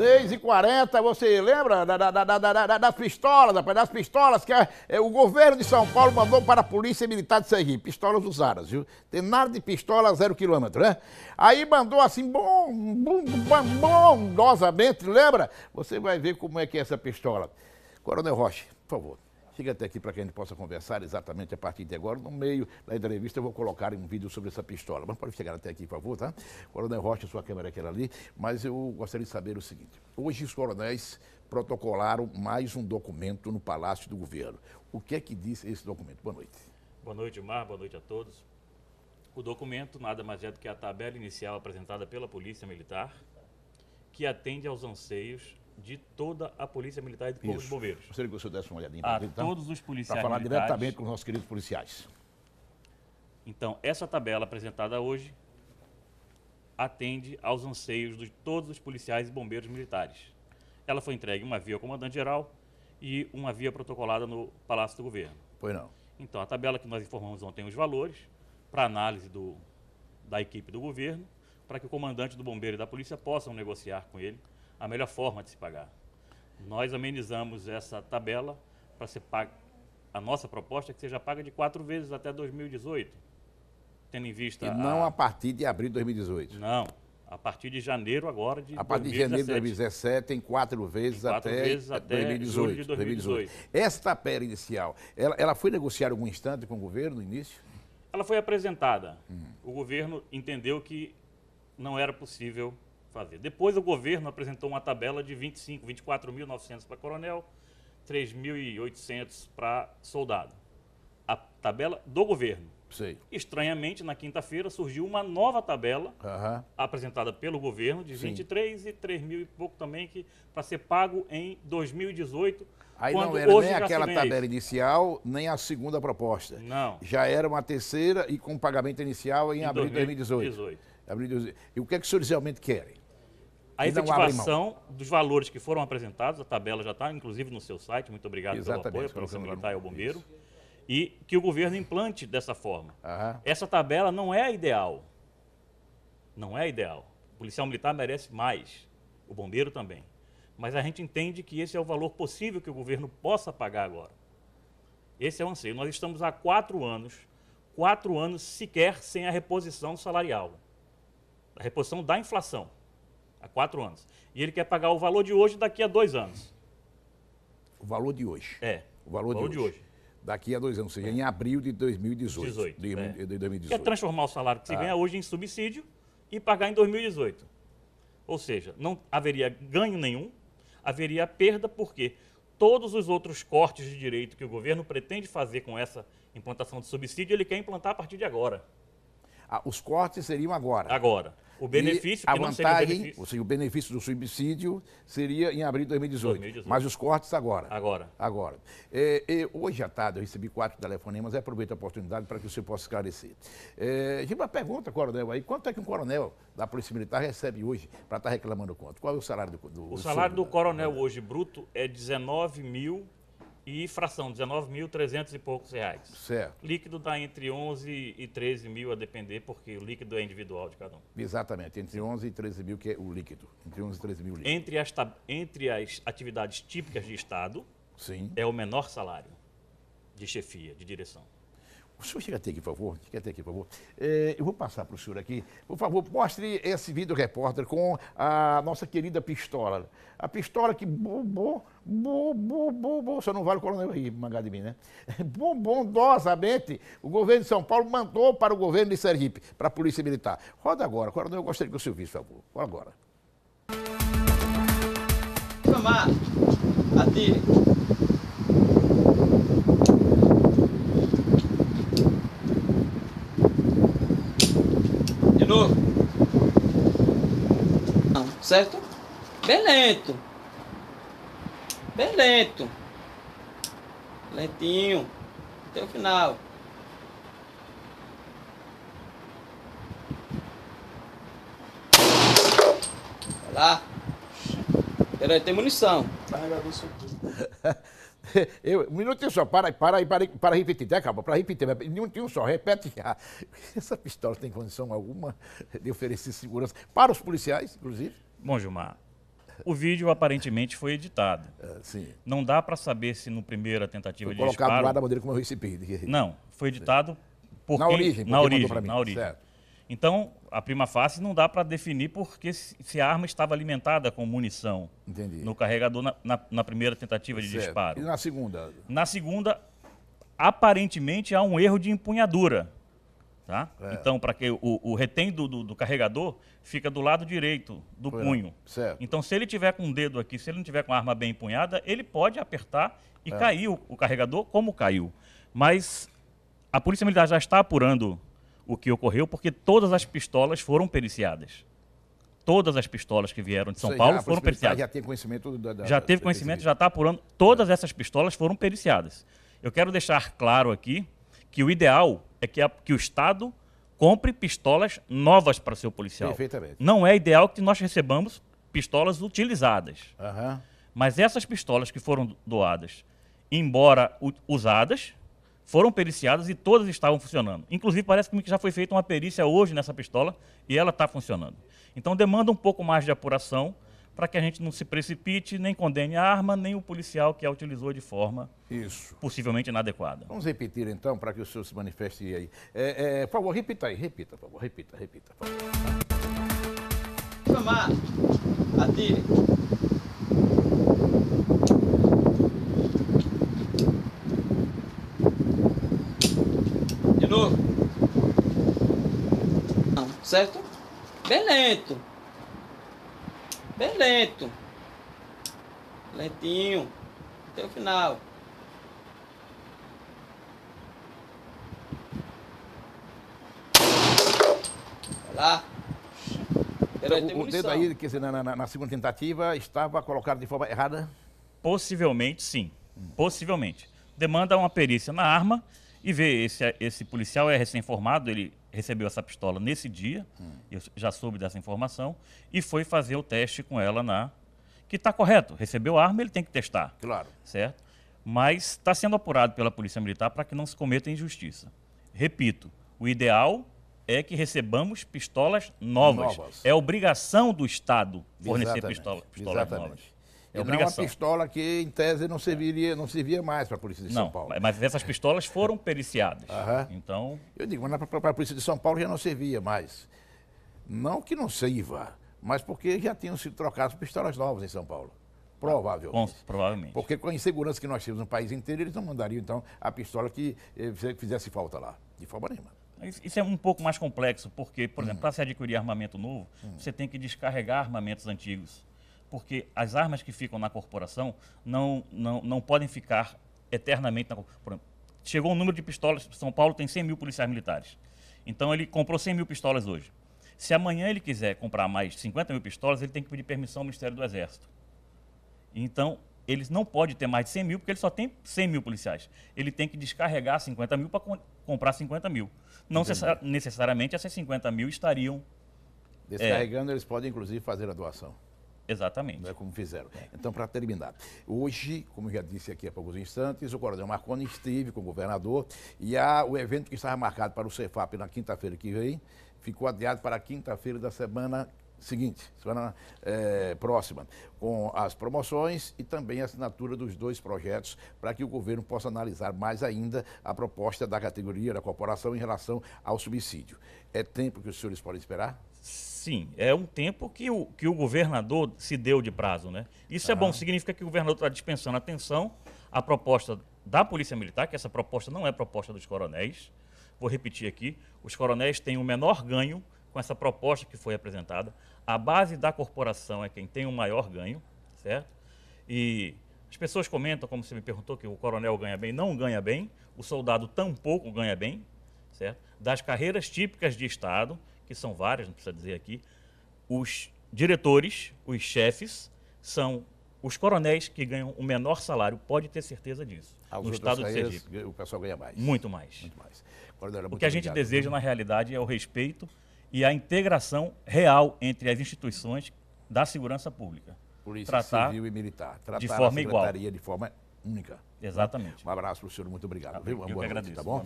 6 e 40 você lembra da, da, da, da, das pistolas, rapaz? Das pistolas que a, é, o governo de São Paulo mandou para a Polícia Militar de Sergipe. Pistolas usadas, viu? Tem nada de pistola zero quilômetro, né? Aí mandou assim, bom, bom, bom, bondosamente, lembra? Você vai ver como é que é essa pistola. Coronel Rocha, por favor. Chega até aqui para que a gente possa conversar exatamente a partir de agora. No meio da entrevista eu vou colocar um vídeo sobre essa pistola. Mas pode chegar até aqui, por favor, tá? Coronel Rocha, sua câmera é que era ali. Mas eu gostaria de saber o seguinte. Hoje os coronéis protocolaram mais um documento no Palácio do Governo. O que é que diz esse documento? Boa noite. Boa noite, Mar. Boa noite a todos. O documento nada mais é do que a tabela inicial apresentada pela Polícia Militar, que atende aos anseios de toda a Polícia Militar e do Corpo Isso. de Bombeiros. Gostaria que o senhor desse uma olhadinha para tá? todos os policiais Para falar militares. diretamente com os nossos queridos policiais. Então, essa tabela apresentada hoje atende aos anseios de todos os policiais e bombeiros militares. Ela foi entregue uma via ao comandante-geral e uma via protocolada no Palácio do Governo. Pois não. Então, a tabela que nós informamos ontem os valores, para análise do, da equipe do governo, para que o comandante do bombeiro e da polícia possam negociar com ele a melhor forma de se pagar. Nós amenizamos essa tabela para ser paga. A nossa proposta é que seja paga de quatro vezes até 2018, tendo em vista. E não a, a partir de abril de 2018. Não, a partir de janeiro agora de A partir 2017. de janeiro de 2017, em quatro vezes, em quatro até, vezes até 2018, de 2018. 2018. inicial, ela, ela foi negociada algum instante com o governo no início? Ela foi apresentada. Hum. O governo entendeu que não era possível fazer. Depois o governo apresentou uma tabela de 25, 24.900 para coronel, 3.800 para soldado. A tabela do governo. Sim. Estranhamente, na quinta-feira surgiu uma nova tabela uhum. apresentada pelo governo de 23 e 3 mil e pouco também que para ser pago em 2018. Aí não era nem aquela tabela inicial, nem a segunda proposta. Não. Já era uma terceira e com pagamento inicial em, em abril de 2018. Abril de 2018. E o que é que os senhores realmente querem? A efetivação dos valores que foram apresentados, a tabela já está, inclusive, no seu site. Muito obrigado Exatamente, pelo apoio, a Polícia Militar e ao Bombeiro. Isso. E que o governo implante dessa forma. Essa tabela não é ideal. Não é ideal. O policial militar merece mais, o bombeiro também. Mas a gente entende que esse é o valor possível que o governo possa pagar agora. Esse é o anseio. Nós estamos há quatro anos, quatro anos sequer sem a reposição salarial. A reposição da inflação há quatro anos. E ele quer pagar o valor de hoje daqui a dois anos. O valor de hoje? É. O valor, o valor de, hoje. de, hoje. Daqui a dois anos, ou seja, é. em abril de 2018. 18, de, é. de 2018. Quer transformar o salário que se ah. ganha hoje em subsídio e pagar em 2018. Ou seja, não haveria ganho nenhum, haveria perda, porque todos os outros cortes de direito que o governo pretende fazer com essa implantação de subsídio, ele quer implantar a partir de agora. Ah, os cortes seriam agora. Agora. O benefício que a vantagem, Ou seja, o benefício do subsídio seria em abril de 2018, 2018. mas os cortes agora. Agora. Agora. É, é, hoje à tarde eu recebi quatro telefonemas, aproveito a oportunidade para que o senhor possa esclarecer. É, uma pergunta, coronel, aí, quanto é que um coronel da Polícia Militar recebe hoje para estar reclamando quanto? Qual é o salário do, do O salário do, do coronel hoje bruto é 19 mil e fração, 19.300 e poucos reais. Certo. Líquido dá entre 11 e 13 mil, a depender, porque o líquido é individual de cada um. Exatamente, entre 11 e 13 mil que é o líquido. Entre 11 e 13 mil líquido. Entre as, entre as atividades típicas de Estado, Sim. é o menor salário de chefia, de direção. O senhor chega até aqui, por favor. Chega até aqui, por favor. É, eu vou passar para o senhor aqui. Por favor, mostre esse vídeo repórter com a nossa querida pistola. A pistola que bombou, bombou, bombou, O senhor não vale o coronel aí, mangá de mim, né? Bombondosamente, o governo de São Paulo mandou para o governo de Sergipe, para a Polícia Militar. Roda agora, coronel, eu gostaria que o senhor visse, por favor. Roda agora. Samar, atire. certo? Bem lento. Bem lento. Lentinho. Até o final. Olha lá. Peraí, tem munição. Carregador eu, um minutinho só, para aí, para aí, para, tá? para repetir, até acaba, para repetir, um minutinho só, repete já. Essa pistola tem condição alguma de oferecer segurança para os policiais, inclusive? Bom, Gilmar, o vídeo aparentemente foi editado. É, sim. Não dá para saber se no primeira tentativa foi de colocado disparo... colocado lá da maneira como eu recebi. Não, foi editado por na quem... origem. Na origem, na origem. Certo. Então, a prima face não dá para definir porque se a arma estava alimentada com munição Entendi. no carregador na, na, na primeira tentativa de certo. disparo. E na segunda? Na segunda, aparentemente há um erro de empunhadura. Tá? É. Então, para que o, o retém do, do, do, carregador fica do lado direito do é. punho. Certo. Então, se ele tiver com o dedo aqui, se ele não tiver com a arma bem empunhada, ele pode apertar e é. cair o, o, carregador como caiu. Mas a Polícia Militar já está apurando o que ocorreu, porque todas as pistolas foram periciadas. Todas as pistolas que vieram de São Sei, Paulo já, ah, foram periciadas. Já tem conhecimento da, da, Já teve conhecimento, já está apurando. Todas é. essas pistolas foram periciadas. Eu quero deixar claro aqui que o ideal é que, a, que o Estado compre pistolas novas para seu policial. Perfeitamente. Não é ideal que nós recebamos pistolas utilizadas. Uhum. Mas essas pistolas que foram doadas, embora usadas, foram periciadas e todas estavam funcionando. Inclusive, parece que já foi feita uma perícia hoje nessa pistola e ela está funcionando. Então, demanda um pouco mais de apuração para que a gente não se precipite, nem condene a arma, nem o policial que a utilizou de forma Isso. possivelmente inadequada. Vamos repetir então, para que o senhor se manifeste aí. É, é, por favor, repita aí, repita, por favor, repita, repita. Por favor. Chamar, atire. De novo. não Certo? Bem lento. Bem lento. Lentinho. Até o final. Olha lá. Então, o, dedo aí, quer dizer, na, na, na segunda tentativa, estava colocado de forma errada? Possivelmente sim. Possivelmente. Demanda uma perícia na arma e ver esse, esse policial é recém-formado, ele recebeu essa pistola nesse dia, hum. eu já soube dessa informação, e foi fazer o teste com ela na. Que está correto, recebeu a arma, ele tem que testar. Claro. Certo? Mas está sendo apurado pela Polícia Militar para que não se cometa injustiça. Repito, o ideal é que recebamos pistolas novas. novas. É obrigação do Estado fornecer pistola, pistolas novas. É, então, é obrigação. Não uma pistola que, em tese, não serviria, não servia mais para a Polícia de não, São Paulo. Mas essas pistolas foram periciadas. Então. Eu digo, mas para a Polícia de São Paulo já não servia mais. Não que não sirva, mas porque já tinham sido trocadas pistolas novas em São Paulo. Provavelmente. Bom, provavelmente. Porque com a insegurança que nós temos no país inteiro, eles não mandariam, então, a pistola que eh, fizesse falta lá. De forma nenhuma. Isso é um pouco mais complexo, porque, por hum. exemplo, para se adquirir armamento novo, uhum. você tem que descarregar armamentos antigos porque as armas que ficam na corporação não, não, não podem ficar eternamente na corporação. Chegou um número de pistolas, São Paulo tem 100 mil policiais militares. Então ele comprou 100 mil pistolas hoje. Se amanhã ele quiser comprar mais 50 mil pistolas, ele tem que pedir permissão ao Ministério do Exército. Então, eles não pode ter mais de 100 mil, porque ele só tem 100 mil policiais. Ele tem que descarregar 50 mil para comprar 50 mil. Não necessariamente essas 50 mil estariam. É, Descarregando, é, eles podem inclusive fazer a doação. Exatamente. Não é como fizeram. Então, para terminar, hoje, como já disse aqui há poucos instantes, o coronel Marconi esteve com o governador e há o evento que estava marcado para o Cefap na quinta-feira que vem ficou adiado para quinta-feira da semana seguinte, semana é, próxima, com as promoções e também a assinatura dos dois projetos para que o governo possa analisar mais ainda a proposta da categoria da corporação em relação ao subsídio. É tempo que os senhores podem esperar? Sim. Sim, é um tempo que o, que o governador se deu de prazo, né? Isso ah. é bom, ah. significa que o governador está dispensando atenção à proposta da Polícia Militar, que essa proposta não é proposta dos coronéis. Vou repetir aqui, os coronéis têm o menor ganho com essa proposta que foi apresentada. A base da corporação é quem tem o maior ganho, certo? E as pessoas comentam, como você me perguntou, que o coronel ganha bem, não ganha bem, o soldado tampouco ganha bem, certo? Das carreiras típicas de Estado, que são várias, não precisa dizer aqui, os diretores, os chefes, são os coronéis que ganham o menor salário, pode ter certeza disso. Ah, no estado do Sergipe. O pessoal ganha mais. Muito mais. Muito mais. Coronel, muito o que a gente deseja, na realidade, é o respeito e a integração real entre as instituições da segurança pública. Polícia tratar civil e militar. Tratar de forma a igual. de forma única. Né? Exatamente. Um abraço para o senhor, muito obrigado. Ah, eu viu? Uma noite, tá bom?